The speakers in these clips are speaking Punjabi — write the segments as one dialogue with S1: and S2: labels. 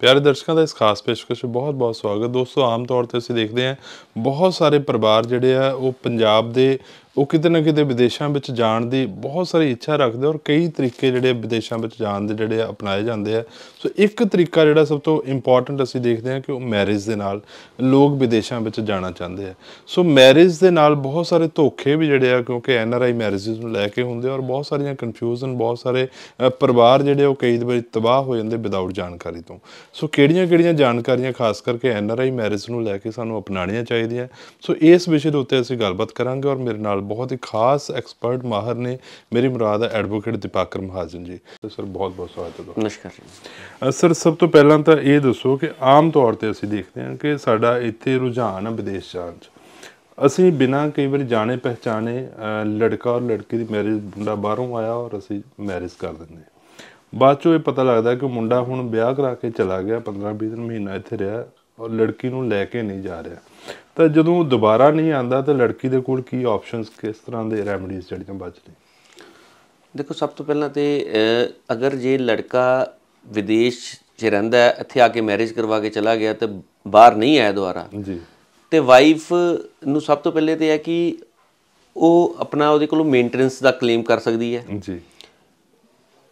S1: ਪਿਆਰੇ ਦਰਸ਼ਕਾਂ ਦਾ ਇਸ ਖਾਸ ਪੇਸ਼ਕਸ਼ ਵਿੱਚ ਬਹੁਤ-ਬਹੁਤ ਸਵਾਗਤ ਦੋਸਤੋ ਆਮ ਤੌਰ ਤੇ ਅਸੀਂ ਦੇਖਦੇ ਹਾਂ ਬਹੁਤ ਸਾਰੇ ਪਰਿਵਾਰ ਜਿਹੜੇ ਆ ਉਹ ਪੰਜਾਬ ਦੇ ਉਹ ਕਿਤੇ ਨਾ ਕਿਤੇ ਵਿਦੇਸ਼ਾਂ ਵਿੱਚ ਜਾਣ ਦੀ ਬਹੁਤ ਸਾਰੀ ਇੱਛਾ ਰੱਖਦੇ ਔਰ ਕਈ ਤਰੀਕੇ ਜਿਹੜੇ ਵਿਦੇਸ਼ਾਂ ਵਿੱਚ ਜਾਣ ਦੇ ਜਿਹੜੇ ਅਪਣਾਏ ਜਾਂਦੇ ਆ ਸੋ ਇੱਕ ਤਰੀਕਾ ਜਿਹੜਾ ਸਭ ਤੋਂ ਇੰਪੋਰਟੈਂਟ ਅਸੀਂ ਦੇਖਦੇ ਆ ਕਿ ਉਹ ਮੈਰਿਜ ਦੇ ਨਾਲ ਲੋਕ ਵਿਦੇਸ਼ਾਂ ਵਿੱਚ ਜਾਣਾ ਚਾਹੁੰਦੇ ਆ ਸੋ ਮੈਰਿਜ ਦੇ ਨਾਲ ਬਹੁਤ ਸਾਰੇ ਧੋਖੇ ਵੀ ਜਿਹੜੇ ਆ ਕਿਉਂਕਿ ਐਨ ਆਰ ਆਈ ਮੈਰਿਜਸ ਨੂੰ ਲੈ ਕੇ ਹੁੰਦੇ ਔਰ ਬਹੁਤ ਸਾਰੀਆਂ ਕਨਫਿਊਜ਼ਨ ਬਹੁਤ ਸਾਰੇ ਪਰਿਵਾਰ ਜਿਹੜੇ ਉਹ ਕਈ ਵਾਰ ਤਬਾਹ ਹੋ ਜਾਂਦੇ ਵਿਦਆਊਟ ਜਾਣਕਾਰੀ ਤੋਂ ਸੋ ਕਿਹੜੀਆਂ-ਕਿਹੜੀਆਂ ਜਾਣਕਾਰੀਆਂ ਖਾਸ ਕਰਕੇ ਐਨ ਆਰ ਆਈ ਮੈਰਿਜ ਨੂੰ ਲੈ ਕੇ ਸਾਨੂੰ ਅਪਣਾਉਣੀਆਂ ਚਾਹੀਦੀਆਂ ਸੋ ਇਸ ਵਿਸ਼ੇ ਦੇ ਉੱਤੇ ਅਸੀਂ ਗੱਲਬਾਤ ਕਰਾਂਗੇ ਔਰ ਮੇਰੇ ਨਾਲ ਬਹੁਤ ਹੀ ਖਾਸ ਐਕਸਪਰਟ ਮਾਹਰ ਨੇ ਮੇਰੀ ਮੁਰਾਦ ਹੈ ਐਡਵੋਕੇਟ ਦੀਪਾਕਰ ਮਹਾਜਨ ਜੀ ਸਰ ਬਹੁਤ ਬਹੁਤ ਸਵਾਗਤ ਹੈ ਨਮਸਕਾਰ ਸਰ ਸਭ ਤੋਂ ਪਹਿਲਾਂ ਤਾਂ ਇਹ ਦੱਸੋ ਕਿ ਆਮ ਤੌਰ ਤੇ ਅਸੀਂ ਦੇਖਦੇ ਹਾਂ ਕਿ ਸਾਡਾ ਇੱਥੇ ਰੁਝਾਨ ਹੈ ਵਿਦੇਸ਼ ਜਾਣ ਚ ਅਸੀਂ ਬਿਨਾ ਕਈ ਵਾਰ ਜਾਣੇ ਪਹਿਚਾਨੇ ਲੜਕਾ ਔਰ ਲੜਕੀ ਦੀ ਮੈਰਿਜ ਮੁੰਡਾ ਬਾਹਰੋਂ ਆਇਆ ਔਰ ਅਸੀਂ ਮੈਰਿਜ ਕਰ ਦਿੰਦੇ ਬਾਅਦ ਚੋਂ ਇਹ ਪਤਾ ਲੱਗਦਾ ਕਿ ਮੁੰਡਾ ਹੁਣ ਵਿਆਹ ਕਰਾ ਕੇ ਚਲਾ ਗਿਆ 15 20 ਦਿਨ ਮਹੀਨਾ ਇੱਥੇ ਰਿਹਾ ਔਰ ਲੜਕੀ ਨੂੰ ਲੈ ਕੇ ਨਹੀਂ ਜਾ ਰਿਹਾ ਤਾਂ ਜਦੋਂ ਦੁਬਾਰਾ ਨਹੀਂ ਆਂਦਾ ਤਾਂ ਲੜਕੀ ਦੇ ਕੋਲ ਕੀ ਆਪਸ਼ਨਸ ਕਿਸ ਤਰ੍ਹਾਂ ਦੇ ਰੈਮਡੀਜ਼ ਜਿਹੜੀਆਂ ਬਚਦੇ
S2: ਦੇਖੋ ਸਭ ਤੋਂ ਪਹਿਲਾਂ ਤੇ ਅਗਰ ਜੇ ਲੜਕਾ ਵਿਦੇਸ਼ 'ਚ ਰਹਿੰਦਾ ਹੈ ਇੱਥੇ ਆ ਕੇ ਮੈਰਿਜ ਕਰਵਾ ਕੇ ਚਲਾ ਗਿਆ ਤੇ ਬਾਹਰ ਨਹੀਂ ਆਇਆ ਦੁਬਾਰਾ ਜੀ ਤੇ ਵਾਈਫ ਨੂੰ ਸਭ ਤੋਂ ਪਹਿਲੇ ਤੇ ਹੈ ਕਿ ਉਹ ਆਪਣਾ ਉਹਦੇ ਕੋਲੋਂ ਮੇਨਟੇਨੈਂਸ ਦਾ ਕਲੇਮ ਕਰ ਸਕਦੀ ਹੈ ਜੀ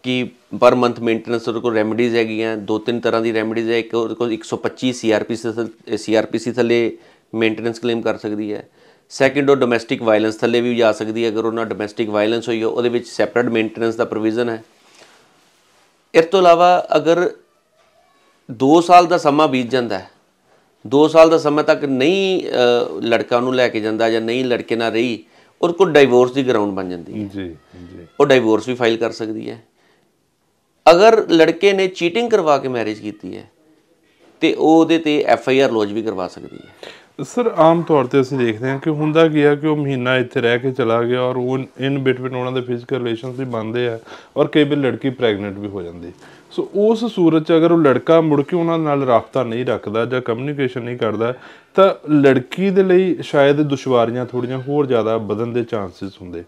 S2: ਕਿ ਪਰ ਮੰਥ ਮੇਨਟੇਨੈਂਸ ਉਹਦੇ ਕੋਲ ਰੈਮਡੀਜ਼ ਹੈਗੀਆਂ ਦੋ ਤਿੰਨ ਤਰ੍ਹਾਂ ਦੀ ਰੈਮਡੀਜ਼ ਹੈ ਇੱਕ ਉਹਦੇ ਕੋਲ 125 ਸੀਆਰਪੀਸੀ ਸੀਆਰਪੀਸੀ ਥੱਲੇ ਮੇਨਟੇਨੈਂਸ ਕਲੇਮ ਕਰ ਸਕਦੀ ਹੈ ਸੈਕਿੰਡ ਉਹ ਡੋਮੈਸਟਿਕ ਵਾਇਲੈਂਸ ਥੱਲੇ ਵੀ ਜਾ ਸਕਦੀ ਹੈ ਅਗਰ ਉਹਨਾਂ ਡੋਮੈਸਟਿਕ ਵਾਇਲੈਂਸ ਹੋਈ ਹੋ ਉਹਦੇ ਵਿੱਚ ਸੈਪਰੇਟ ਮੇਨਟੇਨੈਂਸ ਦਾ ਪ੍ਰੋਵੀਜ਼ਨ ਹੈ ਇਸ ਤੋਂ ਇਲਾਵਾ ਅਗਰ 2 ਸਾਲ ਦਾ ਸਮਾਂ ਬੀਤ ਜਾਂਦਾ ਹੈ 2 ਸਾਲ ਦਾ ਸਮਾਂ ਤੱਕ ਨਹੀਂ ਲੜਕਾ ਨੂੰ ਲੈ ਕੇ ਜਾਂਦਾ ਜਾਂ ਨਹੀਂ ਲੜਕੇ ਨਾਲ ਰਹੀ ਉਹ ਕੋ ਡਾਈਵੋਰਸ ਦੀ ਗਰਾਊਂਡ ਬਣ ਜਾਂਦੀ ਹੈ ਜੀ ਜੀ ਉਹ ਡਾਈਵੋਰਸ ਵੀ ਫਾਈਲ ਕਰ ਸਕਦੀ ਹੈ ਅਗਰ ਲੜਕੇ ਨੇ ਚੀਟਿੰਗ ਕਰਵਾ ਕੇ ਮੈਰਿਜ ਕੀਤੀ ਹੈ ਤੇ ਉਹ ਉਹਦੇ ਤੇ ਐਫ ਆਈ ਆਰ ਲੋਜ ਵੀ ਕਰਵਾ ਸਕਦੀ ਹੈ
S1: ਸਰ ਆਮ ਤੌਰ ਤੇ ਅਸੀਂ ਦੇਖਦੇ ਹਾਂ ਕਿ ਹੁੰਦਾ ਕੀ ਹੈ ਕਿ ਉਹ ਮਹੀਨਾ ਇੱਥੇ ਰਹਿ ਕੇ ਚਲਾ ਗਿਆ ਔਰ ਉਹ ਇਨ ਬਿਟਵੀਨ ਉਹਨਾਂ ਦੇ ਫਿਜ਼ੀਕਲ ਰਿਲੇਸ਼ਨਸ ਵੀ ਬਣਦੇ ਆ ਔਰ ਕਈ ਵਾਰ ਲੜਕੀ ਪ੍ਰੈਗਨੈਂਟ ਵੀ ਹੋ ਜਾਂਦੀ ਸੋ ਉਸ ਸੂਰਤ 'ਚ ਅਗਰ ਉਹ ਲੜਕਾ ਮੁੜ ਕੇ ਉਹਨਾਂ ਨਾਲ ਰਾਬਤਾ ਨਹੀਂ ਰੱਖਦਾ ਜਾਂ ਕਮਿਊਨੀਕੇਸ਼ਨ ਨਹੀਂ ਕਰਦਾ ਤਾਂ ਲੜਕੀ ਦੇ ਲਈ ਸ਼ਾਇਦ ਦੁਸ਼ਵਾਰੀਆਂ ਥੋੜੀਆਂ ਹੋਰ ਜ਼ਿਆਦਾ ਵਧਣ ਦੇ ਚਾਂਸਸ ਹੁੰਦੇ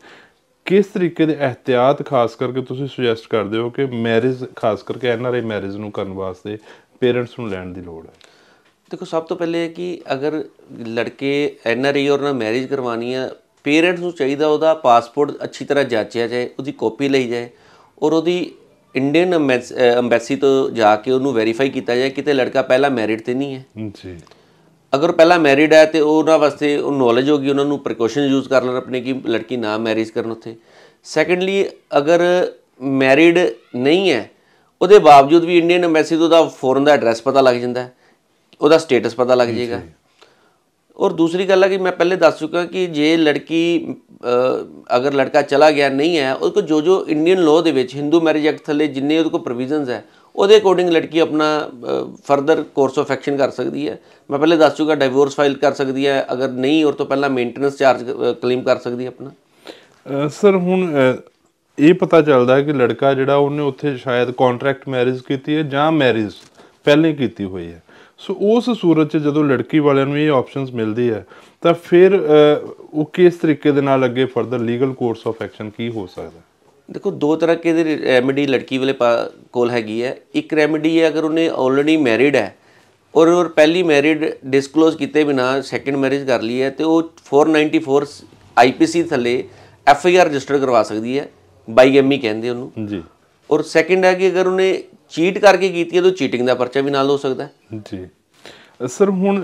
S1: ਕਿਸ ਤਰੀਕੇ ਦੇ ਇhtiyat ਖਾਸ ਕਰਕੇ ਤੁਸੀਂ ਸੁਜੈਸਟ ਕਰਦੇ ਹੋ ਕਿ ਮੈਰਿਜ ਖਾਸ ਕਰਕੇ ਐਨਆਰਆਈ ਮੈਰਿਜ ਨੂੰ ਕਰਨ ਵਾਸਤੇ ਪੇਰੈਂਟਸ ਨੂੰ ਲੈਣ ਦੀ ਲੋੜ ਹੈ
S2: ਦੇਖੋ ਸਭ ਤੋਂ ਪਹਿਲੇ ਇਹ ਕਿ ਅਗਰ ਲੜਕੇ ਐਨ ਆਰ ਆਈ ਔਰ ਨਾ ਮੈਰਿਜ ਕਰਵਾਣੀ ਹੈ ਪੇਰੈਂਟਸ ਨੂੰ ਚਾਹੀਦਾ ਉਹਦਾ ਪਾਸਪੋਰਟ ਅੱਛੀ ਤਰ੍ਹਾਂ ਜਾਂਚਿਆ ਜਾਏ ਉਹਦੀ ਕਾਪੀ ਲਈ ਜਾਏ ਔਰ ਉਹਦੀ ਇੰਡੀਅਨ ਐਮਬੈਸੀ ਤੋਂ ਜਾ ਕੇ ਉਹਨੂੰ ਵੈਰੀਫਾਈ ਕੀਤਾ ਜਾਏ ਕਿਤੇ ਲੜਕਾ ਪਹਿਲਾਂ ਮੈਰਿਡ ਤੇ ਨਹੀਂ ਹੈ ਜੀ ਅਗਰ ਪਹਿਲਾਂ ਮੈਰਿਡ ਹੈ ਤੇ ਉਹਨਾਂ ਵਾਸਤੇ ਉਹ ਨੌਲੇਜ ਹੋਗੀ ਉਹਨਾਂ ਨੂੰ ਪ੍ਰੀਕਾਸ਼ਨ ਯੂਜ਼ ਕਰ ਲੈਣ ਆਪਣੇ ਕਿ ਲੜਕੀ ਨਾ ਮੈਰਿਜ ਕਰਨ ਉੱਥੇ ਸੈਕੰਡਲੀ ਅਗਰ ਮੈਰਿਡ ਨਹੀਂ ਹੈ ਉਹਦੇ ਬਾਵਜੂਦ ਵੀ ਇੰਡੀਅਨ ਐਮਬੈਸੀ ਤੋਂ ਦਾ ਫੋਰਨ ਦਾ ਐਡਰੈਸ ਪਤਾ ਲੱਗ ਜਾਂਦਾ ਹੈ ਉਹਦਾ ਸਟੇਟਸ ਪਤਾ ਲੱਗ ਜਾਏਗਾ ਹੈ ਕਿ ਮੈਂ ਪਹਿਲੇ ਦੱਸ ਚੁੱਕਾ ਕਿ ਜੇ ਲੜਕੀ ਅਗਰ ਲੜਕਾ ਚਲਾ ਗਿਆ ਨਹੀਂ ਹੈ ਉਹ ਕੋ ਜੋ ਜੋ ਇੰਡੀਅਨ ਲਾਅ ਦੇ ਵਿੱਚ ਹਿੰਦੂ ਮੈਰਿਜ ਐਕਟ ਥੱਲੇ ਜਿੰਨੇ ਉਹਦੇ ਕੋ ਪ੍ਰੋਵੀਜ਼ਨਸ ਹੈ ਉਹਦੇ ਅਕੋਰਡਿੰਗ ਲੜਕੀ ਆਪਣਾ ਫਰਦਰ ਕੋਰਸ ਆਫ ਐਕਸ਼ਨ ਕਰ ਸਕਦੀ ਹੈ ਮੈਂ ਪਹਿਲੇ ਦੱਸ ਚੁੱਕਾ ਡਿਵੋਰਸ ਫਾਈਲ ਕਰ ਸਕਦੀ ਹੈ ਅਗਰ ਨਹੀਂ ਔਰ ਤੋਂ ਪਹਿਲਾਂ ਮੇਨਟੇਨੈਂਸ ਚਾਰਜ ਕਲੇਮ ਕਰ
S1: ਸਕਦੀ ਹੈ ਆਪਣਾ ਸਰ ਹੁਣ ਇਹ ਪਤਾ ਚੱਲਦਾ ਹੈ ਕਿ ਲੜਕਾ ਜਿਹੜਾ ਉਹਨੇ ਉੱਥੇ ਸ਼ਾਇਦ ਕੰਟਰੈਕਟ ਮੈਰਿਜ ਕੀਤੀ ਹੈ ਜਾਂ ਮੈਰਿਜ ਪਹਿਲੇ ਕੀਤੀ ਹੋਈ ਹੈ ਸੋ ਉਸ ਸੂਰਤ 'ਚ ਜਦੋਂ ਲੜਕੀ ਵਾਲਿਆਂ ਨੂੰ ਇਹ ਆਪਸ਼ਨਸ ਮਿਲਦੀ ਹੈ ਤਾਂ ਫਿਰ ਉਹ ਕਿਸ ਤਰੀਕੇ ਦੇ ਨਾਲ ਅੱਗੇ further legal course of action ਕੀ ਹੋ ਸਕਦਾ
S2: ਦੇਖੋ ਦੋ ਤਰ੍ਹਾਂ ਕੇ ਦੀ ਰੈਮੇਡੀ ਲੜਕੀ ਵਾਲੇ ਕੋਲ ਹੈਗੀ ਹੈ ਇੱਕ ਰੈਮੇਡੀ ਹੈ ਅਗਰ ਉਹਨੇ ਆਲਰੇਡੀ ਮੈਰਿਡ ਹੈ ਔਰ ਉਹ ਪਹਿਲੀ ਮੈਰਿਡ ਡਿਸਕਲੋਜ਼ ਕੀਤੇ ਬਿਨਾ ਸੈਕੰਡ ਮੈਰਿਜ ਕਰ ਲਈ ਹੈ ਤੇ ਉਹ 494 ਆਈਪੀਸੀ ਥੱਲੇ ਐਫਆਈਆਰ ਰਜਿਸਟਰ ਕਰਵਾ ਸਕਦੀ ਹੈ ਬਾਈਗੈਮੀ ਕਹਿੰਦੇ ਉਹਨੂੰ ਜੀ ਔਰ ਸੈਕੰਡ ਹੈ ਕਿ ਅਗਰ ਉਹਨੇ ਚੀਟ ਕਰਕੇ ਕੀਤੀ ਹੈ ਤਾਂ ਚੀਟਿੰਗ ਦਾ ਪਰਚਾ ਵੀ ਨਾਲ ਹੋ ਸਕਦਾ
S1: ਜੀ ਸਰ ਹੁਣ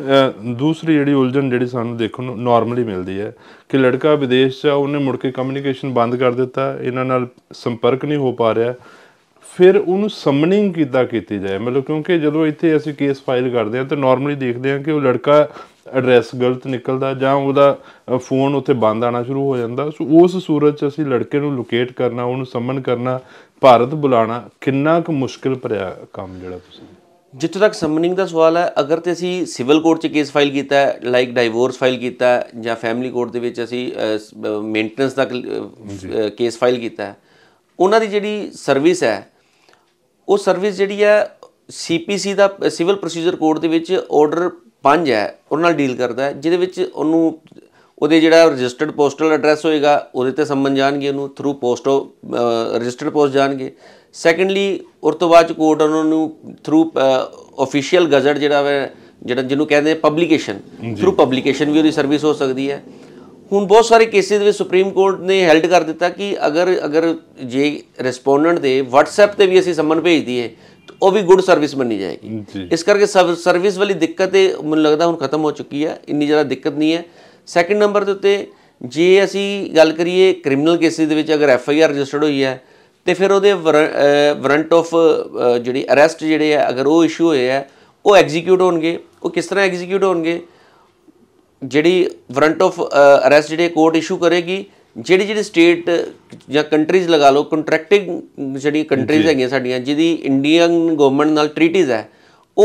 S1: ਦੂਸਰੀ ਜਿਹੜੀ ਉਲਝਣ ਜਿਹੜੀ ਸਾਨੂੰ ਦੇਖਣ ਨੂੰ ਨਾਰਮਲੀ ਮਿਲਦੀ ਹੈ ਕਿ ਲੜਕਾ ਵਿਦੇਸ਼ 'ਚ ਉਹਨੇ ਮੁੜ ਕੇ ਕਮਿਊਨੀਕੇਸ਼ਨ ਬੰਦ ਕਰ ਦਿੱਤਾ ਇਹਨਾਂ ਨਾਲ ਸੰਪਰਕ ਨਹੀਂ ਹੋ ਪਾ ਰਿਹਾ ਫਿਰ ਉਹਨੂੰ ਸਮਨਿੰਗ ਕਿੱਦਾਂ ਕੀਤੀ ਜਾਏ ਮਤਲਬ ਕਿਉਂਕਿ ਜਦੋਂ ਇੱਥੇ ਅਸੀਂ ਕੇਸ ਫਾਈਲ ਕਰਦੇ ਆ ਤਾਂ ਨਾਰਮਲੀ ਦੇਖਦੇ ਆ ਕਿ ਉਹ ਲੜਕਾ ਐਡਰੈਸ ਗਲਤ ਨਿਕਲਦਾ ਜਾਂ ਉਹਦਾ ਫੋਨ ਉੱਥੇ ਬੰਦ ਆਣਾ ਸ਼ੁਰੂ ਹੋ ਜਾਂਦਾ ਸੋ ਉਸ ਸੂਰਤ 'ਚ ਅਸੀਂ ਲੜਕੇ ਨੂੰ ਲੋਕੇਟ ਕਰਨਾ ਉਹਨੂੰ ਸਮਨ ਕਰਨਾ ਭਾਰਤ ਬੁਲਾਣਾ ਕਿੰਨਾ ਕੁ ਮੁਸ਼ਕਲ ਭਰਿਆ ਕੰਮ ਜਿਹੜਾ ਤੁਸੀਂ ਜਿੱਥੇ ਤੱਕ ਸਮਨਿੰਗ ਦਾ ਸਵਾਲ ਹੈ ਅਗਰ ਤੇ ਅਸੀਂ
S2: ਸਿਵਲ ਕੋਰਟ 'ਚ ਕੇਸ ਫਾਈਲ ਕੀਤਾ ਹੈ ਲਾਈਕ ਡਾਈਵੋਰਸ ਫਾਈਲ ਕੀਤਾ ਹੈ ਜਾਂ ਫੈਮਿਲੀ ਕੋਰਟ ਦੇ ਵਿੱਚ ਅਸੀਂ ਮੇਨਟੇਨੈਂਸ ਦਾ ਕੇਸ ਫਾਈਲ ਕੀਤਾ ਹੈ ਉਹਨਾਂ ਦੀ ਜਿਹੜੀ ਸਰਵਿਸ ਹੈ ਉਹ ਸਰਵਿਸ ਜਿਹੜੀ ਹੈ ਸੀਪੀਸੀ ਦਾ ਸਿਵਲ ਪ੍ਰੋਸੀਜਰ ਕੋਡ ਦੇ ਵਿੱਚ ਆਰਡਰ 5 ਹੈ ਉਹਨਾਂ ਨਾਲ ਡੀਲ ਕਰਦਾ ਹੈ ਜਿਹਦੇ ਵਿੱਚ ਉਹਨੂੰ ਉਹਦੇ ਜਿਹੜਾ ਰਜਿਸਟਰਡ ਪੋਸਟਲ ਐਡਰੈਸ ਹੋਏਗਾ ਉਹਦੇ ਤੇ ਸੰਬੰਧ ਜਾਣਗੇ ਉਹਨੂੰ ਥਰੂ ਪੋਸਟ ਰਜਿਸਟਰਡ ਪੋਸਟ ਜਾਣਗੇ ਸੈਕੰਡਲੀ ਉਰ ਤੋਂ ਬਾਅਦ ਕੋਡ ਉਹਨਾਂ ਨੂੰ ਥਰੂ ਅਫੀਸ਼ੀਅਲ ਗਜ਼ਟ ਜਿਹੜਾ ਹੈ ਜਿਹੜਾ ਜਿਹਨੂੰ ਕਹਿੰਦੇ ਪਬਲੀਕੇਸ਼ਨ ਥਰੂ ਪਬਲੀਕੇਸ਼ਨ ਵੀ ਉਹਦੀ ਸਰਵਿਸ ਹੋ ਸਕਦੀ ਹੈ ਹੁਣ ਬਹੁਤ ਸਾਰੇ ਕੇਸਿਸ ਦੇ ਵਿੱਚ ਸੁਪਰੀਮ ਕੋਰਟ ਨੇ ਹੈਲਡ ਕਰ ਦਿੱਤਾ ਕਿ ਅਗਰ ਅਗਰ ਜੇ ਰਿਸਪੋਂਡੈਂਟ ਦੇ WhatsApp ਤੇ ਵੀ ਅਸੀਂ ਸੰਮਨ ਭੇਜ ਦਈਏ ਤਾਂ ਉਹ ਵੀ ਗੁੱਡ ਸਰਵਿਸ ਮੰਨੀ ਜਾਏਗੀ ਇਸ ਕਰਕੇ ਸਰਵਿਸ ਵਾਲੀ ਦਿੱਕਤ ਇਹ ਮੈਨੂੰ ਲੱਗਦਾ ਹੁਣ ਖਤਮ ਹੋ ਚੁੱਕੀ ਹੈ ਇੰਨੀ ਜ਼ਿਆਦਾ ਦਿੱਕਤ ਨਹੀਂ ਹੈ ਸੈਕੰਡ ਨੰਬਰ ਦੇ ਉੱਤੇ ਜੇ ਅਸੀਂ ਗੱਲ ਕਰੀਏ ਕ੍ਰਿਮੀਨਲ ਕੇਸਿਸ ਦੇ ਵਿੱਚ ਅਗਰ ਐਫ ਆਈ ਆਰ ਰਜਿਸਟਰਡ ਹੋਈ ਹੈ ਤੇ ਫਿਰ ਉਹਦੇ ਵਾਰੰਟ ਆਫ ਜਿਹੜੀ ਅਰੈਸਟ ਜਿਹੜੇ ਆ ਅਗਰ ਉਹ ਇਸ਼ੂ ਹੋਏ ਆ ਉਹ ਐਗਜ਼ੀਕਿਊਟ ਹੋਣਗੇ ਉਹ ਕਿਸ ਤਰ੍ਹਾਂ ਐਗਜ਼ੀਕਿਊਟ ਹੋਣਗੇ ਜਿਹੜੀ ਵਾਰੰਟ ਆਫ ਅਰੈਸਟ ਜਿਹੜੇ ਕੋਰਟ ਇਸ਼ੂ ਕਰੇਗੀ ਜਿਹੜੀ ਜਿਹੜੀ ਸਟੇਟ ਜਾਂ ਕੰਟਰੀਜ਼ ਲਗਾ ਲਓ ਕੰਟਰੈਕਟਿੰਗ ਜਿਹੜੀ ਕੰਟਰੀਜ਼ ਹੈਗੀਆਂ ਸਾਡੀਆਂ ਜਿਹਦੀ ਇੰਡੀਅਨ ਗਵਰਨਮੈਂਟ ਨਾਲ ਟ੍ਰੀਟੀਜ਼ ਹੈ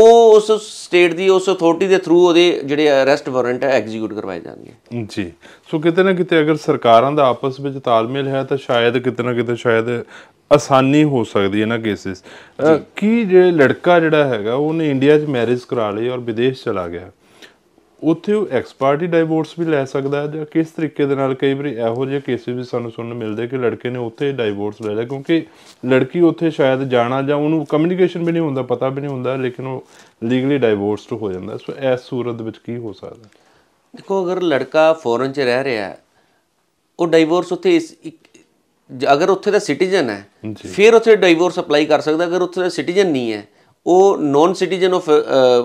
S2: ਉਹ ਉਸ ਸਟੇਟ ਦੀ ਉਸ ਅਥਾਰਟੀ ਦੇ ਥਰੂ ਉਹਦੇ
S1: ਜਿਹੜੇ ਅਰੈਸਟ ਵਾਰੰਟ ਹੈ ਐਗਜ਼ੀਕਿਊਟ
S2: ਕਰਵਾਏ ਜਾਣਗੇ
S1: ਜੀ ਸੋ ਕਿਤੇ ਨਾ ਕਿਤੇ ਅਗਰ ਸਰਕਾਰਾਂ ਦਾ ਆਪਸ ਵਿੱਚ ਤਾਲਮੇਲ ਹੈ ਤਾਂ ਸ਼ਾਇਦ ਕਿਤੇ ਨਾ ਕਿਤੇ ਸ਼ਾਇਦ ਆਸਾਨੀ ਹੋ ਸਕਦੀ ਹੈ ਨਾ ਕੇਸਿਸ ਕੀ ਜੇ ਲੜਕਾ ਜਿਹੜਾ ਹੈਗਾ ਉਹਨੇ ਇੰਡੀਆ 'ਚ ਮੈਰਿਜ ਕਰਾ ਲਈ ਔਰ ਵਿਦੇਸ਼ ਚਲਾ ਗਿਆ ਉੱਥੇ ਉਹ ਐਕਸਪਰਟ ਹੀ ਡਾਈਵੋਰਸ ਵੀ ਲੈ ਸਕਦਾ ਹੈ ਜਾਂ ਕਿਸ ਤਰੀਕੇ ਦੇ ਨਾਲ ਕਈ ਵਾਰੀ ਇਹੋ ਜਿਹੇ ਕੇਸ ਵੀ ਸਾਨੂੰ ਸੁਣਨ ਮਿਲਦੇ ਕਿ ਲੜਕੇ ਨੇ ਉੱਥੇ ਡਾਈਵੋਰਸ ਲੈ ਲਿਆ ਕਿਉਂਕਿ ਲੜਕੀ ਉੱਥੇ ਸ਼ਾਇਦ ਜਾਣਾ ਜਾਂ ਉਹਨੂੰ ਕਮਿਊਨੀਕੇਸ਼ਨ ਵੀ ਨਹੀਂ ਹੁੰਦਾ ਪਤਾ ਵੀ ਨਹੀਂ ਹੁੰਦਾ ਲੇਕਿਨ ਉਹ ਲੀਗਲੀ ਡਾਈਵੋਰਸਡ ਹੋ ਜਾਂਦਾ ਸੋ ਇਸ ਸੂਰਤ ਵਿੱਚ ਕੀ ਹੋ ਸਕਦਾ
S2: ਦੇਖੋ ਅਗਰ ਲੜਕਾ ਫੋਰਨ 'ਚ ਰਹਿ ਰਿਹਾ ਹੈ ਉਹ ਡਾਈਵੋਰਸ ਉੱਥੇ ਇਸ ਅਗਰ ਉੱਥੇ ਦਾ ਸਿਟੀਜ਼ਨ ਹੈ ਫਿਰ ਉੱਥੇ ਡਾਈਵੋਰਸ ਅਪਲਾਈ ਕਰ ਸਕਦਾ ਅਗਰ ਉੱਥੇ ਦਾ ਸਿਟੀਜ਼ਨ ਨਹੀਂ ਹੈ ਉਹ non citizen of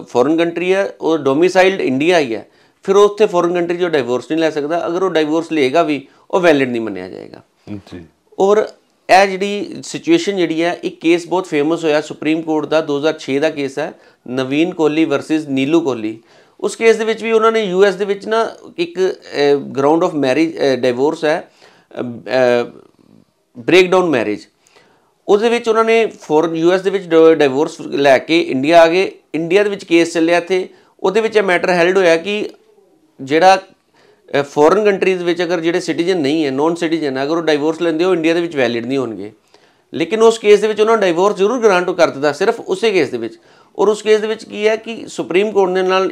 S2: foreign country ਹੈ ਉਹ ਡੋਮਿਸਾਈਲਡ ਇੰਡੀਆ ਹੀ ਹੈ ਫਿਰ ਉਹ ਉੱਥੇ ਫੋਰਨ ਕੰਟਰੀ ਜੋ ਡਾਈਵੋਰਸ ਨਹੀਂ ਲੈ ਸਕਦਾ ਅਗਰ ਉਹ ਡਾਈਵੋਰਸ ਲਏਗਾ ਵੀ ਉਹ ਵੈਲਿਡ ਨਹੀਂ ਮੰਨਿਆ ਜਾਏਗਾ ਜੀ ਔਰ ਇਹ ਜਿਹੜੀ ਸਿਚੁਏਸ਼ਨ ਜਿਹੜੀ ਹੈ ਇੱਕ ਕੇਸ ਬਹੁਤ ਫੇਮਸ ਹੋਇਆ ਸੁਪਰੀਮ ਕੋਰਟ ਦਾ 2006 ਦਾ ਕੇਸ ਹੈ ਨਵੀਨ ਕੋਹਲੀ ਵਰਸਸ ਨੀਲੂ ਕੋਹਲੀ ਉਸ ਕੇਸ ਦੇ ਵਿੱਚ ਵੀ ਉਹਨਾਂ ਨੇ ਯੂਐਸ ਦੇ ਵਿੱਚ ਨਾ ਇੱਕ ਗਰਾਊਂਡ ਆਫ ਮੈਰਿਜ ਡਾਈਵੋਰਸ ਹੈ ਬ੍ਰੇਕਡਾਊਨ ਮੈਰਿਜ ਉਹਦੇ ਵਿੱਚ ਉਹਨਾਂ ਨੇ ਫੋਰਨ ਯੂਐਸ ਦੇ ਵਿੱਚ ਡਿਵੋਰਸ ਲੈ ਕੇ ਇੰਡੀਆ ਆ ਗਏ ਇੰਡੀਆ ਦੇ ਵਿੱਚ ਕੇਸ ਚੱਲਿਆ ਇੱਥੇ ਉਹਦੇ ਵਿੱਚ ਇਹ ਮੈਟਰ ਹੈਲਡ ਹੋਇਆ ਕਿ ਜਿਹੜਾ ਫੋਰਨ ਕੰਟਰੀਜ਼ ਵਿੱਚ ਅਗਰ ਜਿਹੜੇ ਸਿਟੀਜ਼ਨ ਨਹੀਂ ਹੈ ਨੌਨ ਸਿਟੀਜ਼ਨ ਅਗਰ ਉਹ ਡਿਵੋਰਸ ਲੈਂਦੇ ਹੋ ਇੰਡੀਆ ਦੇ ਵਿੱਚ ਵੈਲਿਡ ਨਹੀਂ ਹੋਣਗੇ ਲੇਕਿਨ ਉਸ ਕੇਸ ਦੇ ਵਿੱਚ ਉਹਨਾਂ ਡਿਵੋਰਸ ਜ਼ਰੂਰ ਗ੍ਰਾਂਟ ਕਰ ਦਿੱਤਾ ਸਿਰਫ ਉਸੇ ਕੇਸ ਦੇ ਵਿੱਚ ਔਰ ਉਸ ਕੇਸ ਦੇ ਵਿੱਚ ਕੀ ਹੈ ਕਿ ਸੁਪਰੀਮ ਕੋਰਟ ਦੇ ਨਾਲ